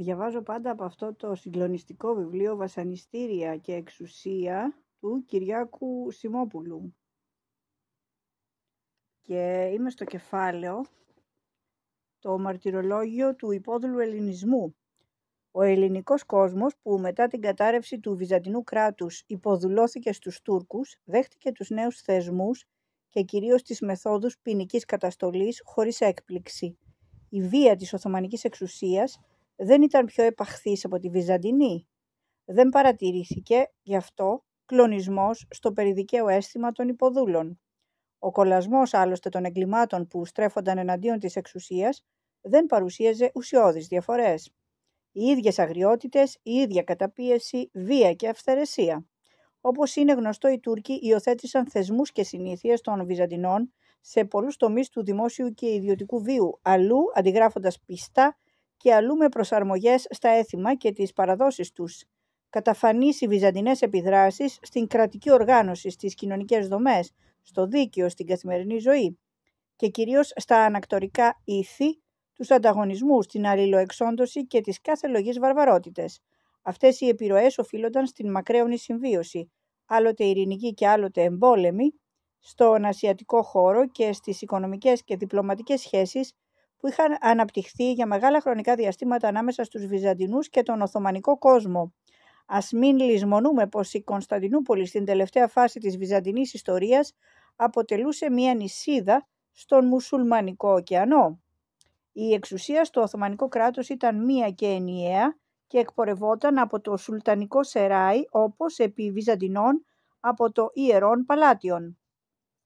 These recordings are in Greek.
Διαβάζω πάντα από αυτό το συγκλονιστικό βιβλίο «Βασανιστήρια και εξουσία» του Κυριάκου Σιμόπουλου. Και είμαι στο κεφάλαιο το μαρτυρολόγιο του υπόδουλου ελληνισμού. Ο ελληνικός κόσμος που μετά την κατάρρευση του Βυζαντινού κράτους υποδουλώθηκε στους Τούρκους, δέχτηκε τους νέους θεσμούς και κυρίως τις μεθόδους ποινικής καταστολής χωρίς έκπληξη. Η βία της Οθωμανικής εξουσίας δεν ήταν πιο επαχθής από τη Βυζαντινή. Δεν παρατηρήθηκε, γι' αυτό, κλονισμός στο περιδικαίο αίσθημα των υποδούλων. Ο κολασμός άλλωστε των εγκλημάτων που στρέφονταν εναντίον της εξουσίας δεν παρουσίαζε ουσιώδεις διαφορές. Οι ίδιες αγριότητες, η ίδια καταπίεση, βία και αυθαιρεσία. Όπως είναι γνωστό, οι Τούρκοι υιοθέτησαν θεσμούς και συνήθειες των Βυζαντινών σε πολλούς τομείς του δημόσιου και ιδιωτικού βίου, αλλού αντιγράφοντας πιστά και αλλού με προσαρμογές στα έθιμα και τις παραδόσεις τους. Καταφανείς οι βυζαντινές επιδράσεις στην κρατική οργάνωση, στις κοινωνικές δομές, στο δίκαιο, στην καθημερινή ζωή και κυρίως στα ανακτορικά ήθη, τους ανταγωνισμούς, την αλληλοεξόντωση και τις κάθε λογής βαρβαρότητες. Αυτές οι επιρροές οφείλονταν στην μακραίωνη συμβίωση, άλλοτε ειρηνική και άλλοτε εμπόλεμη, στον ασιατικό χώρο και στις οικονομικές και διπλωματικές σχέσεις που είχαν αναπτυχθεί για μεγάλα χρονικά διαστήματα ανάμεσα στους Βυζαντινούς και τον Οθωμανικό κόσμο. Ας μην λησμονούμε πως η Κωνσταντινούπολη στην τελευταία φάση της Βυζαντινής ιστορίας αποτελούσε μία νησίδα στον Μουσουλμανικό ωκεανό. Η εξουσία στο Οθωμανικό κράτος ήταν μία και ενιαία και εκπορευόταν από το Σουλτανικό Σεράι όπως επί Βυζαντινών από το Ιερόν Παλάτιον.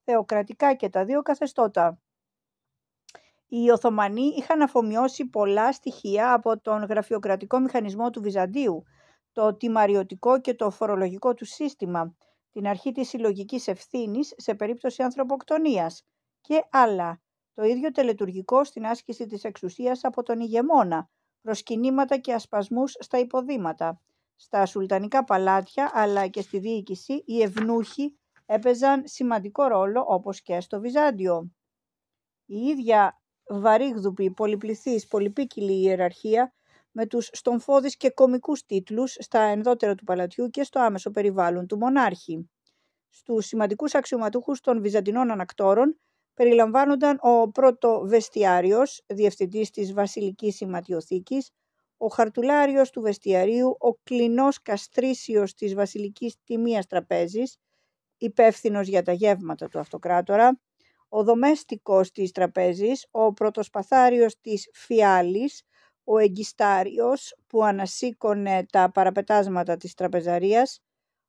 Θεοκρατικά και τα δύο καθεστώτα. Οι Οθωμανοί είχαν αφομοιώσει πολλά στοιχεία από τον γραφειοκρατικό μηχανισμό του Βυζαντίου, το τιμαριωτικό και το φορολογικό του σύστημα, την αρχή της συλλογικής ευθύνης σε περίπτωση ανθρωποκτονίας και άλλα. Το ίδιο τελετουργικό στην άσκηση της εξουσίας από τον ηγεμόνα, προσκυνήματα και ασπασμούς στα υποδήματα. Στα σουλτανικά παλάτια αλλά και στη διοίκηση οι ευνούχοι έπαιζαν σημαντικό ρόλο όπως και στο Βυζάντιο. Η ίδια βαρύγδουπη, πολυπληθής, πολυπίκυλη ιεραρχία, με τους στομφώδεις και κομικούς τίτλους στα ενδότερα του παλατιού και στο άμεσο περιβάλλον του μονάρχη. Στους σημαντικούς αξιωματούχους των Βυζαντινών ανακτόρων περιλαμβάνονταν ο πρώτο βεστιάριος, διευθυντής της Βασιλικής Σηματιοθήκης, ο χαρτουλάριος του βεστιαρίου, ο κλινός καστρίσιος της Βασιλικής Τιμίας Τραπέζης, υπεύθυνος για τα γεύματα του αυτοκράτορα, ο δομέστικος της τραπέζης, ο πρωτοσπαθάριος της φιάλης, ο εγκιστάριος που ανασήκωνε τα παραπετάσματα της τραπεζαρίας,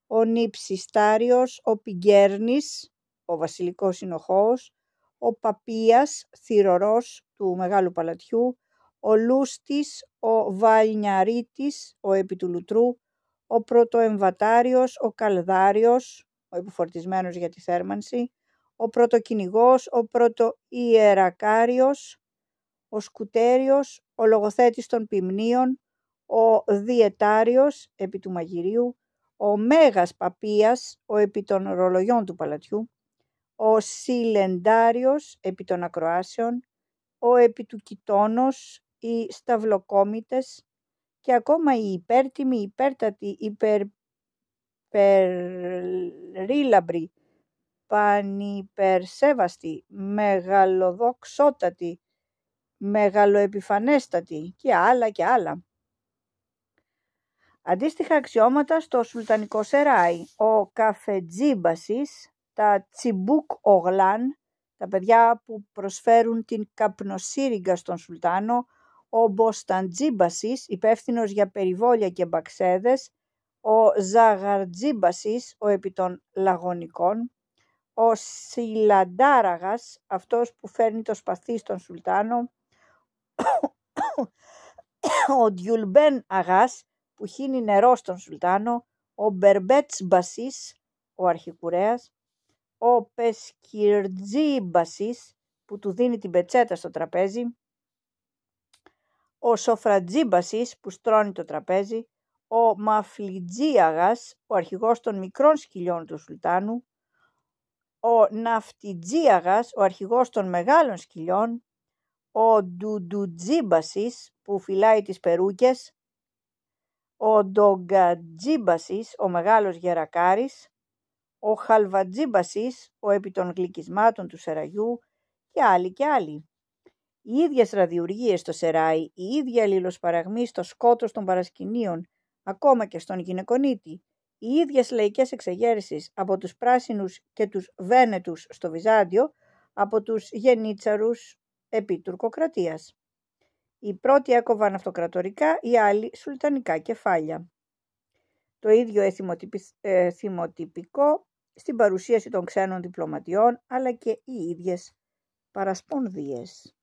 ο νυψιστάριος, ο πιγέρνης, ο βασιλικός συνοχός, ο παπίας, Θυρορός του Μεγάλου Παλατιού, ο λούστης, ο βαλνιαρίτης, ο επιτουλουτρού, ο πρωτοεμβατάριος, ο καλδάριος, ο επιφορτισμένος για τη θέρμανση, ο πρωτοκυνηγός, ο πρωτοϊερακάριος, ο σκουτέριος, ο λογοθέτης των πυμνίων, ο διετάριος επί του μαγειρίου, ο μέγας παπίας, ο επί των ρολογιών του παλατιού, ο σιλεντάριος επί των ακροάσεων, ο επί του κοιτώνος, οι σταυλοκόμητες και ακόμα οι υπέρτιμοι, υπέρτατοι, υπερ, πανυπερσέβαστη, μεγαλοδοξότατη, μεγαλοεπιφανέστατη και άλλα και άλλα. Αντίστοιχα αξιώματα στο Σουλτανικό Σεράι, ο καφετζίμπασης, τα τσιμπούκ ογλάν, τα παιδιά που προσφέρουν την καπνοσύριγγα στον Σουλτάνο, ο Μποσταντζίμπασης, υπεύθυνος για περιβόλια και μπαξέδες, ο Ζαγαρτζίμπασης, ο επί των λαγωνικών, ο Σιλαντάραγας, αυτός που φέρνει το σπαθί στον Σουλτάνο, ο Ντιουλμπέν Αγάς που χύνει νερό στον Σουλτάνο, ο Μπερμπέτς Μπασίς, ο αρχικουρέας, ο Πεσκυρτζή Μπασίς που του δίνει την πετσέτα στο τραπέζι, ο Σοφρατζή που στρώνει το τραπέζι, ο Μαφλιτζή Αγάς, ο αρχηγός των μικρών σκυλιών του Σουλτάνου, ο Ναυτιτζίαγας, ο αρχηγός των μεγάλων σκυλιών, ο Ντουντουτζίμπασης που φυλάει τις περούκες, ο Ντογκατζίμπασης, ο μεγάλος γερακάρης, ο Χαλβατζίμπασης, ο επί των γλυκισμάτων του Σεραγιού και άλλοι και άλλοι. Οι ίδιες ραδιουργίες στο Σεράι, η ίδια αλληλοσπαραγμή στο σκότος των παρασκηνίων, ακόμα και στον γυναικονίτη, οι ίδιες λαϊκές εξεγέρσεις από τους πράσινους και τους βένετους στο Βυζάντιο, από τους γενίτσαρους επί τουρκοκρατίας. Οι πρώτοι έκοβαν αυτοκρατορικά, οι άλλοι σουλτανικά κεφάλια. Το ίδιο εθιμοτυπικό στην παρουσίαση των ξένων διπλωματιών, αλλά και οι ίδιες παρασπονδίες.